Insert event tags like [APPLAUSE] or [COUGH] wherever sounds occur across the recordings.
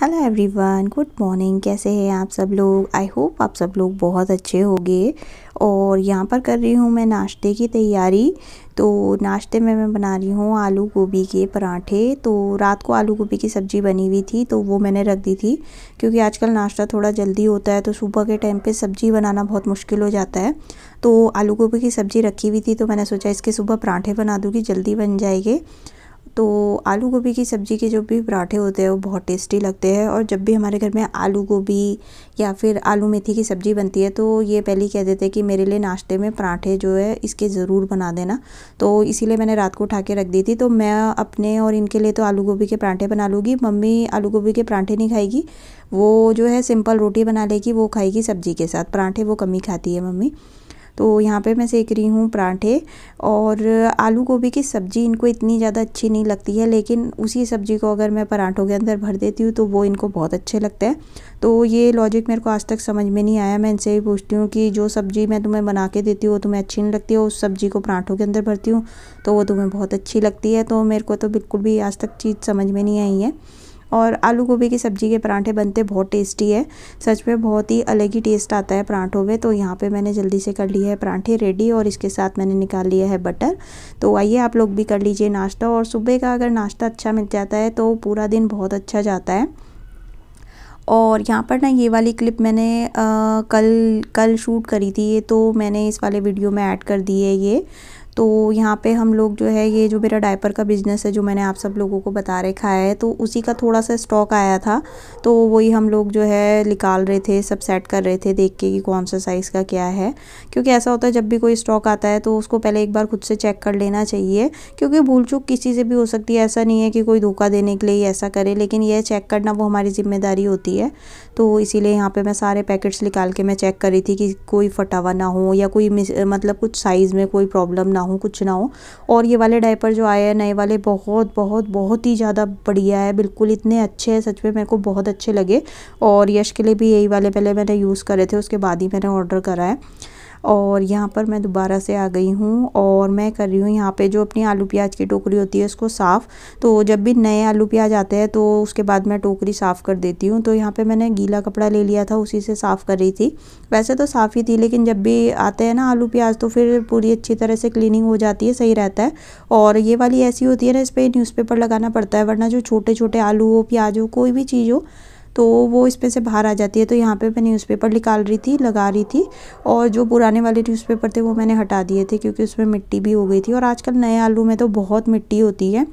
hello everyone good morning कैसे हैं आप सब लोग आई होप आप सब लोग बहुत अच्छे होंगे और यहाँ पर कर रही हूँ मैं नाश्ते की तैयारी तो नाश्ते में मैं बना रही हूँ आलू गोभी के पराठे तो रात को आलू गोभी की सब्ज़ी बनी हुई थी तो वो मैंने रख दी थी क्योंकि आजकल नाश्ता थोड़ा जल्दी होता है तो सुबह के टाइम पे सब्ज़ी बनाना बहुत मुश्किल हो जाता है तो आलू गोभी की सब्ज़ी रखी हुई थी तो मैंने सोचा इसके सुबह पराठे बना दूँगी जल्दी बन जाएंगे तो आलू गोभी की सब्ज़ी के जो भी पराठे होते हैं वो बहुत टेस्टी लगते हैं और जब भी हमारे घर में आलू गोभी या फिर आलू मेथी की सब्ज़ी बनती है तो ये पहले ही कह देते हैं कि मेरे लिए नाश्ते में पराठे जो है इसके ज़रूर बना देना तो इसीलिए मैंने रात को उठा के रख दी थी तो मैं अपने और इनके लिए तो आलू गोभी के पराठे बना लूँगी मम्मी आलू गोभी के पराठे नहीं खाएगी वो जो है सिंपल रोटी बना लेगी वो खाएगी सब्ज़ी के साथ पराठे वो कमी खाती है मम्मी तो यहाँ पे मैं सेक रही हूँ पराठे और आलू गोभी की सब्ज़ी इनको इतनी ज़्यादा अच्छी नहीं लगती है लेकिन उसी सब्ज़ी को अगर मैं पराठों के अंदर भर देती हूँ तो वो इनको बहुत अच्छे लगते हैं तो ये लॉजिक मेरे को आज तक समझ में नहीं आया मैं इनसे भी पूछती हूँ कि जो सब्ज़ी मैं तुम्हें बना के देती हूँ वो तुम्हें अच्छी नहीं लगती है उस सब्ज़ी को पराठों के अंदर भरती हूँ तो वो तुम्हें बहुत अच्छी लगती है तो मेरे को तो बिल्कुल भी आज तक चीज़ समझ में नहीं आई है और आलू गोभी की सब्ज़ी के परांठे बनते बहुत टेस्टी है सच में बहुत ही अलग ही टेस्ट आता है परांठों में तो यहाँ पे मैंने जल्दी से कर लिया है परांठे रेडी और इसके साथ मैंने निकाल लिया है बटर तो आइए आप लोग भी कर लीजिए नाश्ता और सुबह का अगर नाश्ता अच्छा मिल जाता है तो पूरा दिन बहुत अच्छा जाता है और यहाँ पर ना ये वाली क्लिप मैंने आ, कल कल शूट करी थी ये तो मैंने इस वाले वीडियो में ऐड कर दी है ये तो यहाँ पे हम लोग जो है ये जो मेरा डायपर का बिज़नेस है जो मैंने आप सब लोगों को बता रखा है तो उसी का थोड़ा सा स्टॉक आया था तो वही हम लोग जो है निकाल रहे थे सब सेट कर रहे थे देख के कि कौन सा साइज़ का क्या है क्योंकि ऐसा होता है जब भी कोई स्टॉक आता है तो उसको पहले एक बार खुद से चेक कर लेना चाहिए क्योंकि भूल चूक किसी से भी हो सकती है ऐसा नहीं है कि कोई धोखा देने के लिए ऐसा करे लेकिन यह चेक करना वो हमारी जिम्मेदारी होती है तो इसीलिए यहाँ पर मैं सारे पैकेट्स निकाल के मैं चेक कर रही थी कि कोई फटावा ना हो या कोई मतलब कुछ साइज़ में कोई प्रॉब्लम ना हो कुछ ना हो और ये वाले डायपर जो आए हैं नए वाले बहुत बहुत बहुत ही ज़्यादा बढ़िया है बिल्कुल इतने अच्छे हैं सच में मेरे को बहुत अच्छे लगे और यश के लिए भी यही वाले पहले मैंने यूज़ करे थे उसके बाद ही मैंने ऑर्डर करा है और यहाँ पर मैं दोबारा से आ गई हूँ और मैं कर रही हूँ यहाँ पे जो अपनी आलू प्याज की टोकरी होती है उसको साफ़ तो जब भी नए आलू प्याज आते हैं तो उसके बाद मैं टोकरी साफ़ कर देती हूँ तो यहाँ पे मैंने गीला कपड़ा ले लिया था उसी से साफ़ कर रही थी वैसे तो साफ़ ही थी लेकिन जब भी आते हैं ना आलू प्याज तो फिर पूरी अच्छी तरह से क्लीनिंग हो जाती है सही रहता है और ये वाली ऐसी होती है ना इस पर न्यूज़पेपर लगाना पड़ता है वरना जो छोटे छोटे आलू हो प्याज हो कोई भी चीज़ हो तो वो इसमें से बाहर आ जाती है तो यहाँ पे मैं न्यूज़पेपर निकाल रही थी लगा रही थी और जो पुराने वाले न्यूज़पेपर थे वो मैंने हटा दिए थे क्योंकि उसमें मिट्टी भी हो गई थी और आजकल नए आलू में तो बहुत मिट्टी होती है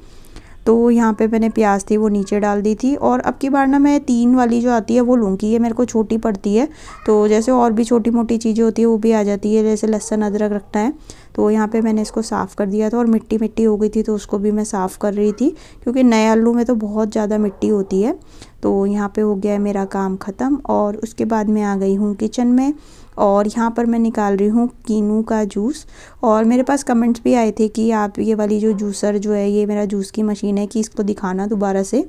तो यहाँ पे मैंने प्याज थी वो नीचे डाल दी थी और अब की बार ना मैं तीन वाली जो आती है वो लूँगी ये मेरे को छोटी पड़ती है तो जैसे और भी छोटी मोटी चीज़ें होती है वो भी आ जाती है जैसे लहसन अदरक रखना है तो यहाँ पे मैंने इसको साफ़ कर दिया था और मिट्टी मिट्टी हो गई थी तो उसको भी मैं साफ़ कर रही थी क्योंकि नए आलू में तो बहुत ज़्यादा मिट्टी होती है तो यहाँ पर हो गया है मेरा काम ख़त्म और उसके बाद मैं आ गई हूँ किचन में और यहाँ पर मैं निकाल रही हूँ कीनू का जूस और मेरे पास कमेंट्स भी आए थे कि आप ये वाली जो जूसर जो है ये मेरा जूस की मशीन है कि इसको दिखाना दोबारा से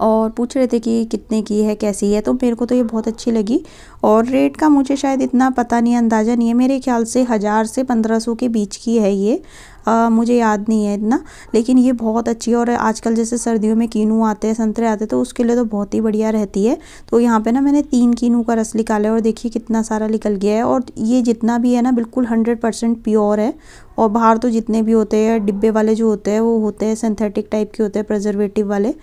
और पूछ रहे थे कि कितने की है कैसी है तो मेरे को तो ये बहुत अच्छी लगी और रेट का मुझे शायद इतना पता नहीं अंदाज़ा नहीं है मेरे ख्याल से हज़ार से पंद्रह सौ के बीच की है ये आ, मुझे याद नहीं है इतना लेकिन ये बहुत अच्छी है और आजकल जैसे सर्दियों में कीनू आते हैं संतरे आते हैं तो उसके लिए तो बहुत ही बढ़िया रहती है तो यहाँ पर ना मैंने तीन कीनू का रस निकाला है और देखिए कितना सारा निकल गया है और ये जितना भी है ना बिल्कुल हंड्रेड परसेंट प्योर है और बाहर तो जितने भी होते हैं डिब्बे वाले जो होते हैं वो होते हैं सिंथेटिक टाइप के होते हैं प्रजर्वेटिव वाले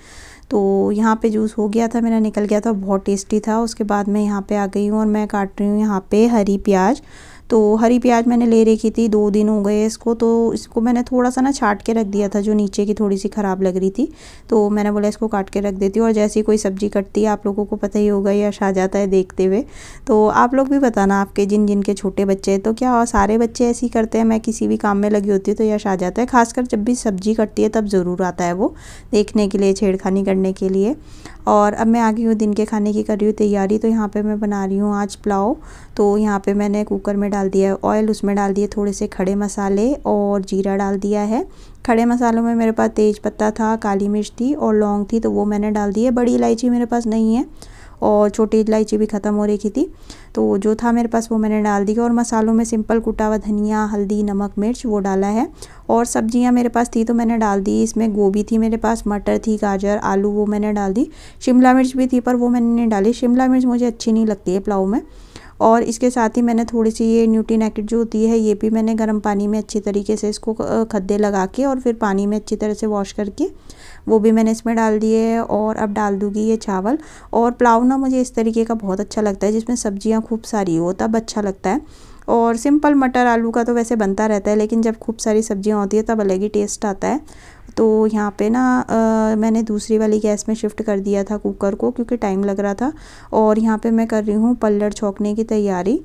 तो यहाँ पे जूस हो गया था मेरा निकल गया था बहुत टेस्टी था उसके बाद मैं यहाँ पे आ गई हूँ और मैं काट रही हूँ यहाँ पे हरी प्याज तो हरी प्याज मैंने ले रखी थी दो दिन हो गए इसको तो इसको मैंने थोड़ा सा ना छाट के रख दिया था जो नीचे की थोड़ी सी ख़राब लग रही थी तो मैंने बोला इसको काट के रख देती हूँ और जैसे ही कोई सब्ज़ी कटती है आप लोगों को पता ही होगा यश आ जाता है देखते हुए तो आप लोग भी बताना आपके जिन जिन के छोटे बच्चे हैं तो क्या सारे बच्चे ऐसे ही करते हैं मैं किसी भी काम में लगी होती हूँ तो यश आ जाता है खासकर जब भी सब्ज़ी कटती है तब ज़रूर आता है वो देखने के लिए छेड़खानी करने के लिए और अब मैं आ गई हूँ दिन के खाने की कर रही हूँ तैयारी तो यहाँ पे मैं बना रही हूँ आज पुलाव तो यहाँ पे मैंने कुकर में डाल दिया है ऑयल उसमें डाल दिए थोड़े से खड़े मसाले और जीरा डाल दिया है खड़े मसालों में मेरे पास तेज पत्ता था काली मिर्च थी और लौंग थी तो वो मैंने डाल दी है बड़ी इलायची मेरे पास नहीं है और छोटी इलायची भी ख़त्म हो रखी थी तो जो था मेरे पास वो मैंने डाल दिया और मसालों में सिंपल कुटा हुआ धनिया हल्दी नमक मिर्च वो डाला है और सब्जियां मेरे पास थी तो मैंने डाल दी इसमें गोभी थी मेरे पास मटर थी गाजर आलू वो मैंने डाल दी शिमला मिर्च भी थी पर वो मैंने नहीं डाली शिमला मिर्च मुझे अच्छी नहीं लगती है पुलाव में और इसके साथ ही मैंने थोड़ी सी ये न्यूट्रीन जो होती है ये भी मैंने गर्म पानी में अच्छी तरीके से इसको खद्दे लगा के और फिर पानी में अच्छी तरह से वॉश करके वो भी मैंने इसमें डाल दिए है और अब डाल दूंगी ये चावल और पुलाव ना मुझे इस तरीके का बहुत अच्छा लगता है जिसमें सब्जियाँ खूब सारी हो तब अच्छा लगता है और सिंपल मटर आलू का तो वैसे बनता रहता है लेकिन जब खूब सारी सब्जियाँ होती है तब अलग ही टेस्ट आता है तो यहाँ पे ना आ, मैंने दूसरी वाली गैस में शिफ्ट कर दिया था कुकर को क्योंकि टाइम लग रहा था और यहाँ पे मैं कर रही हूँ पल्लड़ छोंकने की तैयारी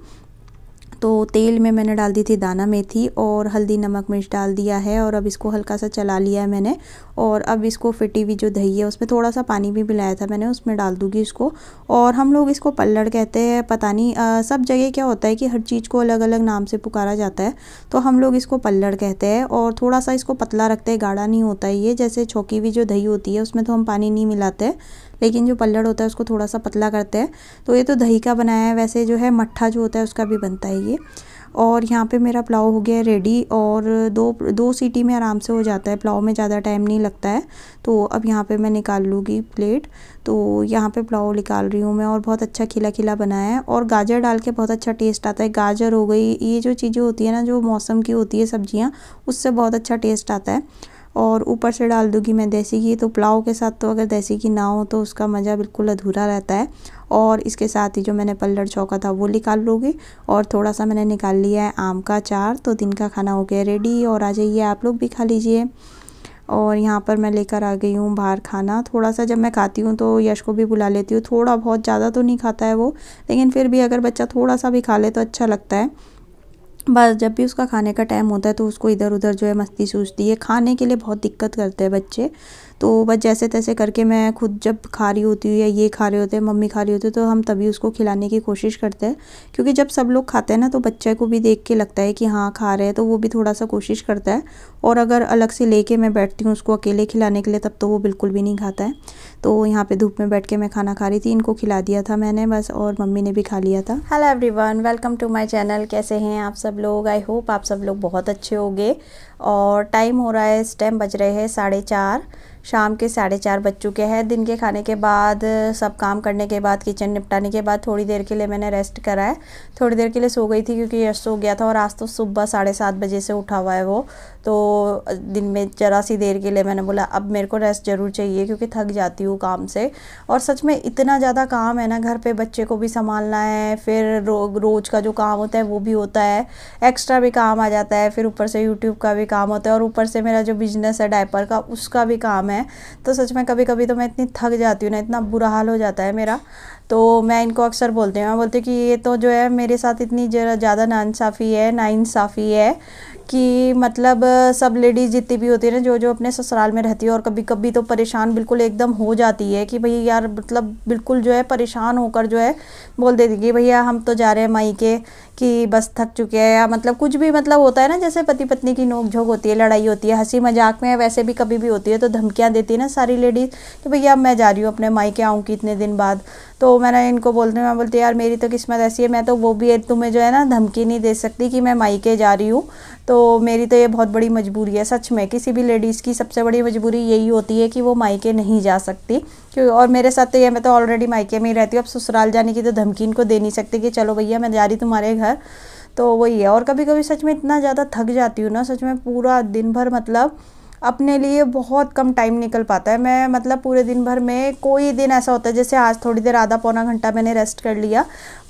तो तेल में मैंने डाल दी थी दाना मेथी और हल्दी नमक मिर्च डाल दिया है और अब इसको हल्का सा चला लिया है मैंने और अब इसको फिटी हुई जो दही है उसमें थोड़ा सा पानी भी मिलाया था मैंने उसमें डाल दूँगी इसको और हम लोग इसको पल्लड़ कहते हैं पता नहीं आ, सब जगह क्या होता है कि हर चीज़ को अलग अलग नाम से पुकारा जाता है तो हम लोग इसको पल्लड़ कहते हैं और थोड़ा सा इसको पतला रखते हैं गाढ़ा नहीं होता है ये जैसे छोकी हुई जो दही होती है उसमें तो हम पानी नहीं मिलाते लेकिन जो पल्लड़ होता है उसको थोड़ा सा पतला करते हैं तो ये तो दही का बनाया है वैसे जो है मट्ठा जो होता है उसका भी बनता है ये और यहाँ पे मेरा पुलाव हो गया रेडी और दो दो सीटी में आराम से हो जाता है पुलाव में ज़्यादा टाइम नहीं लगता है तो अब यहाँ पे मैं निकाल लूँगी प्लेट तो यहाँ पे पुलाव निकाल रही हूँ मैं और बहुत अच्छा खिला खिला बनाया है और गाजर डाल के बहुत अच्छा टेस्ट आता है गाजर हो गई ये जो चीज़ें होती है ना जो मौसम की होती है सब्जियाँ उससे बहुत अच्छा टेस्ट आता है और ऊपर से डाल दूंगी मैं देसी घी तो पुलाव के साथ तो अगर देसी घी ना हो तो उसका मज़ा बिल्कुल अधूरा रहता है और इसके साथ ही जो मैंने पल्लड़ चौका था वो निकाल लूँगी और थोड़ा सा मैंने निकाल लिया है आम का चार तो दिन का खाना हो गया रेडी और आ जाइए आप लोग भी खा लीजिए और यहाँ पर मैं लेकर आ गई हूँ बाहर खाना थोड़ा सा जब मैं खाती हूँ तो यश को भी बुला लेती हूँ थोड़ा बहुत ज़्यादा तो नहीं खाता है वो लेकिन फिर भी अगर बच्चा थोड़ा सा भी खा ले तो अच्छा लगता है बस जब भी उसका खाने का टाइम होता है तो उसको इधर उधर जो है मस्ती सूझती है खाने के लिए बहुत दिक्कत करते हैं बच्चे तो बस जैसे तैसे करके मैं खुद जब खा रही होती हूँ या ये खा रहे होते हैं मम्मी खा रही होती है तो हम तभी उसको खिलाने की कोशिश करते हैं क्योंकि जब सब लोग खाते हैं ना तो बच्चे को भी देख के लगता है कि हाँ खा रहे हैं तो वो भी थोड़ा सा कोशिश करता है और अगर अलग से लेके मैं बैठती हूँ उसको अकेले खिलाने के लिए तब तो वो बिल्कुल भी नहीं खाता है तो यहाँ पे धूप में बैठ के मैं खाना खा रही थी इनको खिला दिया था मैंने बस और मम्मी ने भी खा लिया था hello everyone welcome to my channel कैसे हैं आप सब लोग आई होप आप सब लोग बहुत अच्छे होंगे और टाइम हो रहा है इस टाइम बज रहे हैं साढ़े चार शाम के साढ़े चार बज चुके हैं दिन के खाने के बाद सब काम करने के बाद किचन निपटाने के बाद थोड़ी देर के लिए मैंने रेस्ट करा है थोड़ी देर के लिए सो गई थी क्योंकि यश सो गया था और आज तो सुबह साढ़े सात बजे से उठा हुआ है वो तो दिन में ज़रा सी देर के लिए मैंने बोला अब मेरे को रेस्ट ज़रूर चाहिए क्योंकि थक जाती हूँ काम से और सच में इतना ज़्यादा काम है ना घर पर बच्चे को भी संभालना है फिर रो, रोज़ का जो काम होता है वो भी होता है एक्स्ट्रा भी काम आ जाता है फिर ऊपर से यूट्यूब का भी भी काम होता है और ऊपर से मेरा जो बिजनेस है डायपर का उसका भी काम है तो सच में कभी कभी तो मैं इतनी थक जाती हूँ ना इतना बुरा हाल हो जाता है मेरा तो मैं इनको अक्सर बोलती हूँ मैं बोलती हूँ कि ये तो जो है मेरे साथ इतनी ज़्यादा नाानसाफ़ी है नाइंसाफ़ी है कि मतलब सब लेडीज़ जितनी भी होती है ना जो जो अपने ससुराल में रहती है और कभी कभी तो परेशान बिल्कुल एकदम हो जाती है कि भाई यार मतलब बिल्कुल जो है परेशान होकर जो है बोल देती कि भैया हम तो जा रहे हैं माई के कि बस थक चुके हैं या मतलब कुछ भी मतलब होता है ना जैसे पति पत्नी की नोक झोंक होती है लड़ाई होती है हंसी मजाक में वैसे भी कभी भी होती है तो धमकियाँ देती है ना सारी लेडीज़ कि भैया मैं जा रही हूँ अपने माई के आऊँ कि इतने दिन बाद तो मैंने इनको बोलते मैं बोलती यार मेरी तो किस्मत ऐसी है मैं तो वो भी तुम्हें जो है ना धमकी नहीं दे सकती कि मैं मायके जा रही हूँ तो मेरी तो ये बहुत बड़ी मजबूरी है सच में किसी भी लेडीज़ की सबसे बड़ी मजबूरी यही होती है कि वो मायके नहीं जा सकती क्यों और मेरे साथ तो ये मैं तो ऑलरेडी माइके में ही रहती हूँ अब ससुराल जाने की तो धमकी इनको दे नहीं सकती कि चलो भैया मैं जा रही तुम्हारे घर तो वही है और कभी कभी सच में इतना ज़्यादा थक जाती हूँ ना सच में पूरा दिन भर मतलब अपने लिए बहुत कम टाइम निकल पाता है मैं मतलब पूरे दिन भर में कोई दिन ऐसा होता है जैसे आज थोड़ी देर आधा पौना घंटा मैंने रेस्ट कर लिया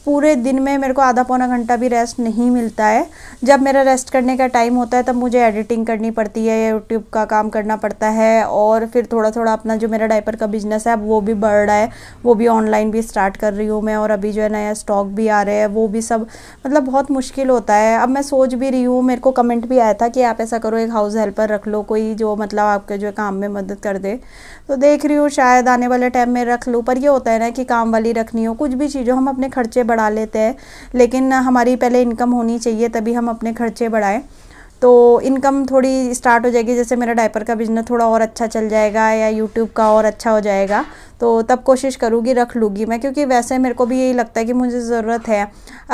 पूरे दिन में मेरे को आधा पौना घंटा भी रेस्ट नहीं मिलता है जब मेरा रेस्ट करने का टाइम होता है तब मुझे एडिटिंग करनी पड़ती है यूट्यूब का काम करना पड़ता है और फिर थोड़ा थोड़ा अपना जो मेरा डाइपर का बिजनेस है अब वो भी बढ़ रहा है वो भी ऑनलाइन भी स्टार्ट कर रही हूँ मैं और अभी जो है नया स्टॉक भी आ रहा है वो भी सब मतलब बहुत मुश्किल होता है अब मैं सोच भी रही हूँ मेरे को कमेंट भी आया था कि आप ऐसा करो एक हाउस हेल्पर रख लो कोई जो मतलब आपके जो काम में मदद कर दे तो देख रही हूँ शायद आने वाले टाइम में रख लूँ पर यह होता है ना कि काम वाली रखनी हो कुछ भी चीज़ हो हम अपने खर्चे बढ़ बढ़ा लेते हैं लेकिन हमारी पहले इनकम होनी चाहिए तभी हम अपने खर्चे बढ़ाएँ तो इनकम थोड़ी स्टार्ट हो जाएगी जैसे मेरा डायपर का बिजनेस थोड़ा और अच्छा चल जाएगा या यूट्यूब का और अच्छा हो जाएगा तो तब कोशिश करूँगी रख लूँगी मैं क्योंकि वैसे मेरे को भी यही लगता है कि मुझे ज़रूरत है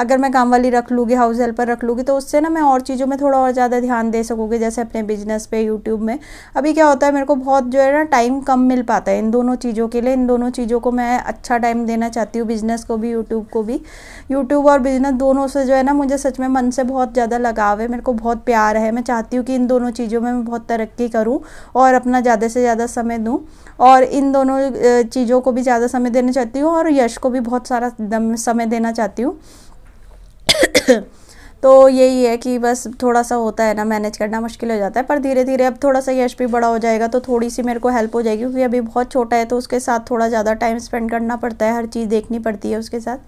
अगर मैं काम वाली रख लूँगी हाउस हेल्पर रख लूँगी तो उससे ना मैं और चीज़ों में थोड़ा और ज़्यादा ध्यान दे सकूँगी जैसे अपने बिजनेस पे यूट्यूब में अभी क्या होता है मेरे को बहुत जो है ना टाइम कम मिल पाता है इन दोनों चीज़ों के लिए इन दोनों चीज़ों को मैं अच्छा टाइम देना चाहती हूँ बिजनेस को भी यूट्यूब को भी यूट्यूब और बिजनेस दोनों से जो है ना मुझे सच में मन से बहुत ज़्यादा लगाव है मेरे को बहुत प्यार है मैं चाहती हूँ कि इन दोनों चीज़ों में मैं बहुत तरक्की करूँ और अपना ज़्यादा से ज़्यादा समय दूँ और इन दोनों चीज़ों को भी ज़्यादा समय देना चाहती हूँ और यश को भी बहुत सारा समय देना चाहती हूँ [COUGHS] तो यही है कि बस थोड़ा सा होता है ना मैनेज करना मुश्किल हो जाता है पर धीरे धीरे अब थोड़ा सा यश भी बड़ा हो जाएगा तो थोड़ी सी मेरे को हेल्प हो जाएगी क्योंकि अभी बहुत छोटा है तो उसके साथ थोड़ा ज़्यादा टाइम स्पेंड करना पड़ता है हर चीज़ देखनी पड़ती है उसके साथ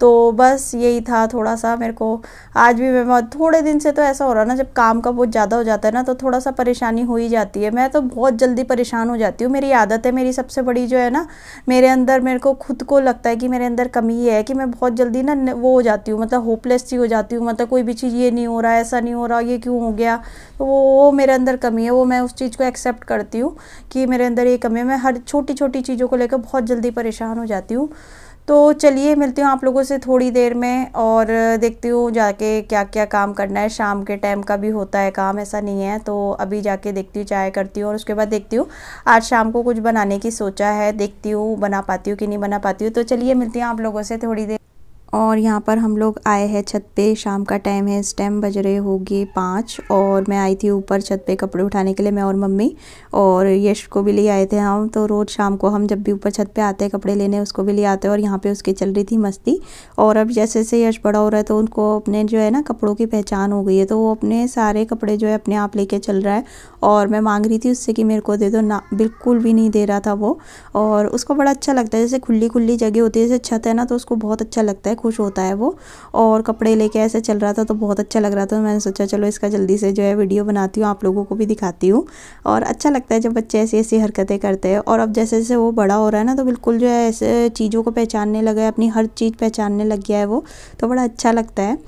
तो बस यही था थोड़ा सा मेरे को आज भी मैं थोड़े दिन से तो ऐसा हो रहा ना जब काम का बहुत ज़्यादा हो जाता है ना तो थोड़ा सा परेशानी हो ही जाती है मैं तो बहुत जल्दी परेशान हो जाती हूँ मेरी आदत है मेरी सबसे बड़ी जो है ना मेरे अंदर मेरे को खुद को लगता है कि मेरे अंदर कमी है कि मैं बहुत जल्दी ना वो हो जाती हूँ मतलब होपलेस सी हो जाती हूँ मतलब कोई भी चीज़ ये नहीं हो रहा ऐसा नहीं हो रहा ये क्यों हो गया तो वो वो मेरे अंदर कमी है वो मैं उस चीज़ को एक्सेप्ट करती हूँ कि मेरे अंदर ये कमी है मैं हर छोटी छोटी चीज़ों को लेकर बहुत जल्दी परेशान हो जाती हूँ तो चलिए मिलती हूँ आप लोगों से थोड़ी देर में और देखती हूँ जाके क्या क्या काम करना है शाम के टाइम का भी होता है काम ऐसा नहीं है तो अभी जाके देखती हूँ चाय करती हूँ और उसके बाद देखती हूँ आज शाम को कुछ बनाने की सोचा है देखती हूँ बना पाती हूँ कि नहीं बना पाती हूँ तो चलिए मिलती हूँ आप लोगों से थोड़ी देर और यहाँ पर हम लोग आए हैं छत पे शाम का टाइम है इस टाइम बज रहे होगी पाँच और मैं आई थी ऊपर छत पे कपड़े उठाने के लिए मैं और मम्मी और यश को भी ले आए थे हम तो रोज़ शाम को हम जब भी ऊपर छत पे आते हैं कपड़े लेने उसको भी ले आते हैं और यहाँ पे उसकी चल रही थी मस्ती और अब जैसे जैसे यश बड़ा हो रहा है तो उनको अपने जो है ना कपड़ों की पहचान हो गई है तो वो अपने सारे कपड़े जो है अपने आप ले चल रहा है और मैं मांग रही थी उससे कि मेरे को दे दो ना बिल्कुल भी नहीं दे रहा था वो और उसको बड़ा अच्छा लगता है जैसे खुली खुली जगह होती है जैसे छत है ना तो उसको बहुत अच्छा लगता है खुश होता है वो और कपड़े लेके ऐसे चल रहा था तो बहुत अच्छा लग रहा था तो मैंने सोचा चलो इसका जल्दी से जो है वीडियो बनाती हूँ आप लोगों को भी दिखाती हूँ और अच्छा लगता है जब बच्चे ऐसी ऐसी हरकतें करते हैं और अब जैसे जैसे वो बड़ा हो रहा है ना तो बिल्कुल जो है ऐसे चीज़ों को पहचानने लगा है अपनी हर चीज़ पहचानने लग गया है वो तो बड़ा अच्छा लगता है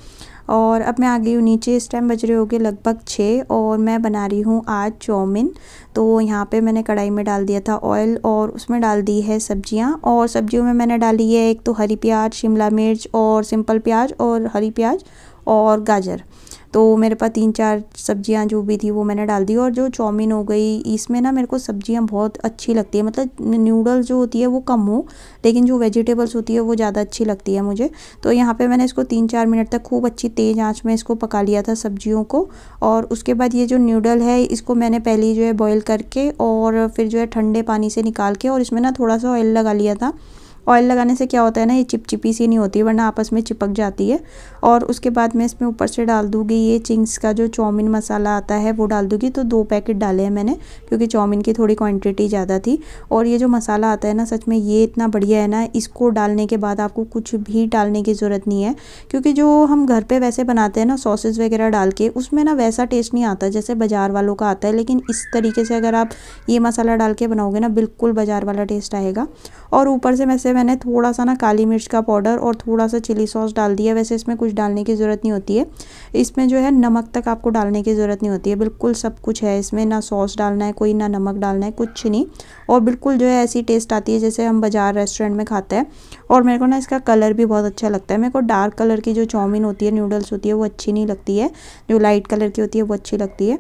और अब मैं आ गई हूँ नीचे इस टाइम बज रहे होंगे लगभग छः और मैं बना रही हूँ आज चाउमीन तो यहाँ पे मैंने कढ़ाई में डाल दिया था ऑयल और उसमें डाल दी है सब्जियाँ और सब्जियों में मैंने डाली है एक तो हरी प्याज शिमला मिर्च और सिंपल प्याज और हरी प्याज और गाजर तो मेरे पास तीन चार सब्जियां जो भी थी वो मैंने डाल दी और जो चाउमीन हो गई इसमें ना मेरे को सब्जियां बहुत अच्छी लगती है मतलब नूडल्स जो होती है वो कम हो लेकिन जो वेजिटेबल्स होती है वो ज़्यादा अच्छी लगती है मुझे तो यहाँ पर मैंने इसको तीन चार मिनट तक खूब अच्छी तेज़ आँच में इसको पका लिया था सब्जियों को और उसके बाद ये जो न्यूडल है इसको मैंने पहले जो है बॉयल करके और फिर जो है ठंडे पानी से निकाल के और इसमें ना थोड़ा सा ऑयल लगा लिया था ऑयल लगाने से क्या होता है ना ये चिपचिपी सी नहीं होती वरना आपस में चिपक जाती है और उसके बाद मैं इसमें ऊपर से डाल दूँगी ये चिंग्स का जो चाउमीन मसाला आता है वो डाल दूँगी तो दो पैकेट डाले हैं मैंने क्योंकि चाउमीन की थोड़ी क्वान्टिटी ज़्यादा थी और ये जो मसाला आता है ना सच में ये इतना बढ़िया है ना इसको डालने के बाद आपको कुछ भी डालने की ज़रूरत नहीं है क्योंकि जो हम घर पर वैसे बनाते हैं ना सॉसेज वगैरह डाल के उसमें ना वैसा टेस्ट नहीं आता जैसे बाज़ार वालों का आता है लेकिन इस तरीके से अगर आप ये मसाला डाल के बनाओगे ना बिल्कुल बाज़ार वाला टेस्ट आएगा और ऊपर से मैं से मैंने थोड़ा सा ना काली मिर्च का पाउडर और थोड़ा सा चिली सॉस डाल दिया वैसे इसमें कुछ डालने की ज़रूरत नहीं होती है इसमें जो है नमक तक आपको डालने की ज़रूरत नहीं होती है बिल्कुल सब कुछ है इसमें ना सॉस डालना है कोई ना नमक डालना है कुछ नहीं और बिल्कुल जो है ऐसी टेस्ट आती है जैसे हम बाज़ार रेस्टोरेंट में खाते हैं और मेरे को ना इसका कलर भी बहुत अच्छा लगता है मेरे को डार्क कलर की जो चाउमीन होती है नूडल्स होती है वो अच्छी नहीं लगती है जो लाइट कलर की होती है वो अच्छी लगती है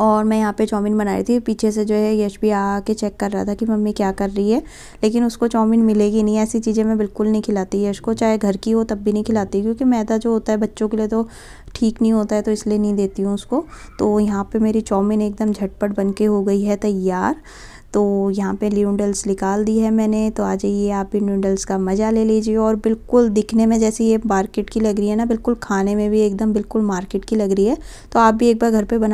और मैं यहाँ पे चाउमीन बना रही थी पीछे से जो है यश भी आके चेक कर रहा था कि मम्मी क्या कर रही है लेकिन उसको चाउमीन मिलेगी नहीं ऐसी चीज़ें मैं बिल्कुल नहीं खिलाती यश को चाहे घर की हो तब भी नहीं खिलाती क्योंकि मैदा जो होता है बच्चों के लिए तो ठीक नहीं होता है तो इसलिए नहीं देती हूँ उसको तो यहाँ पर मेरी चाउमीन एकदम झटपट बन के हो गई है तैयार तो यहाँ पे न्यूडल्स निकाल दी है मैंने तो आ जाइए आप भी नूडल्स का मज़ा ले लीजिए और बिल्कुल दिखने में जैसे ये मार्केट की लग रही है ना बिल्कुल खाने में भी एकदम बिल्कुल मार्केट की लग रही है तो आप भी एक बार घर पे बना